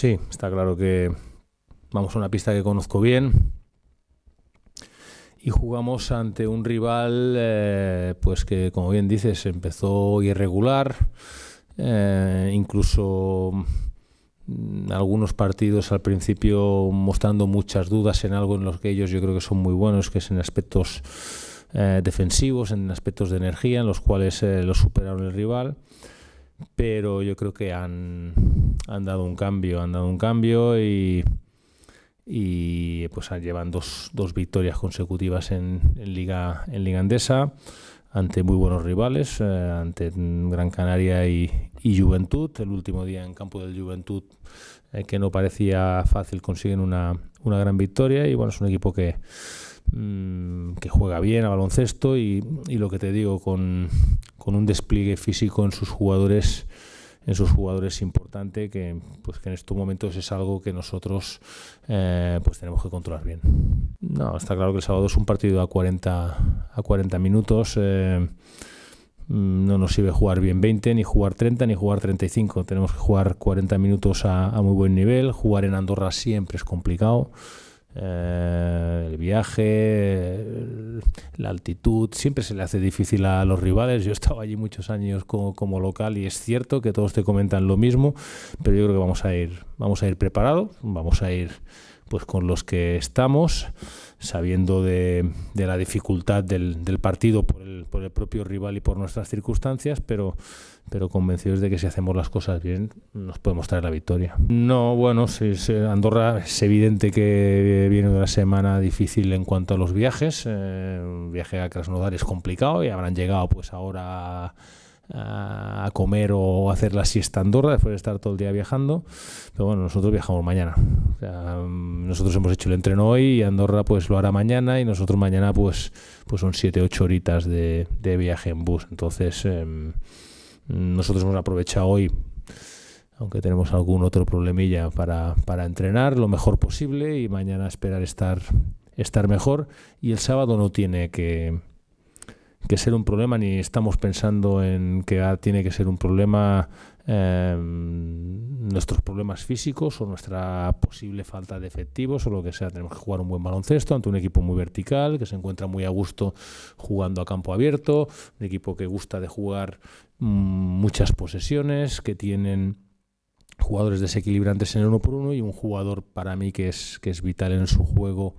Sí, está claro que vamos a una pista que conozco bien y jugamos ante un rival eh, pues que como bien dices empezó irregular eh, incluso mm, algunos partidos al principio mostrando muchas dudas en algo en los que ellos yo creo que son muy buenos que es en aspectos eh, defensivos en aspectos de energía en los cuales lo superaron el rival pero yo creo que han han dado un cambio, han dado un cambio y, y pues llevan dos, dos victorias consecutivas en, en, Liga, en Liga Andesa ante muy buenos rivales, eh, ante Gran Canaria y, y, Juventud. El último día en campo del Juventud, eh, que no parecía fácil, consiguen una, una, gran victoria. Y bueno, es un equipo que, mm, que juega bien a baloncesto y, y, lo que te digo, con, con un despliegue físico en sus jugadores en sus jugadores importante, que, pues, en estos momentos es algo que nosotros eh, pues tenemos que controlar bien. No, está claro que el sábado es un partido a 40, a 40 minutos. Eh, mm, no nos sirve jugar bien 20, ni jugar 30, ni jugar 35. Tenemos que jugar 40 minutos a, a muy buen nivel. Jugar en Andorra siempre es complicado. Eh, el viaje, la altitud, siempre se le hace difícil a los rivales. Yo he estado allí muchos años como, local y es cierto que todos te comentan lo mismo, pero yo creo que vamos a ir, vamos a ir preparados, vamos a ir pues con los que estamos, sabiendo de, la dificultad del, partido por el, propio rival y por nuestras circunstancias, pero, pero convencidos de que si hacemos las cosas bien nos podemos traer la victoria. No, bueno, si, Andorra es evidente que viene de una semana difícil en cuanto a los viajes, eh, un viaje a Krasnodar es complicado y habrán llegado pues ahora a comer o hacer la siesta Andorra después de estar todo el día viajando. Pero bueno, nosotros viajamos mañana. Mm, nosotros hemos hecho el entreno hoy y Andorra pues lo hará mañana y nosotros mañana pues, pues son 7-8 horitas de, de, viaje en bus. Entonces em, nosotros hemos aprovechado hoy aunque tenemos algún otro problemilla para, para entrenar lo mejor posible y mañana esperar estar, estar mejor y el sábado no tiene que, que ser un problema ni estamos pensando en que tiene que ser un problema em, nuestros problemas físicos o nuestra posible falta de efectivos o lo que sea. Tenemos que jugar un buen baloncesto ante un equipo muy vertical, que se encuentra muy a gusto jugando a campo abierto, un equipo que gusta de jugar mm, muchas posesiones, que tienen jugadores desequilibrantes en el uno por uno y un jugador para mí que es, que es vital en su juego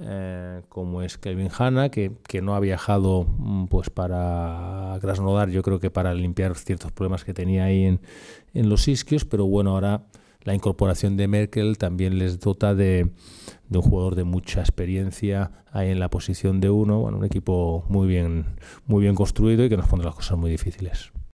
eh, como es Kevin Hanna, que, que, no ha viajado mm, pues para Krasnodar, yo creo que para limpiar ciertos problemas que tenía ahí en, los isquios, pero bueno, ahora la incorporación de Merkel también les dota de, un jugador de mucha experiencia ahí en la posición de uno, bueno, un equipo muy bien, muy bien construido y que nos pone las cosas muy difíciles.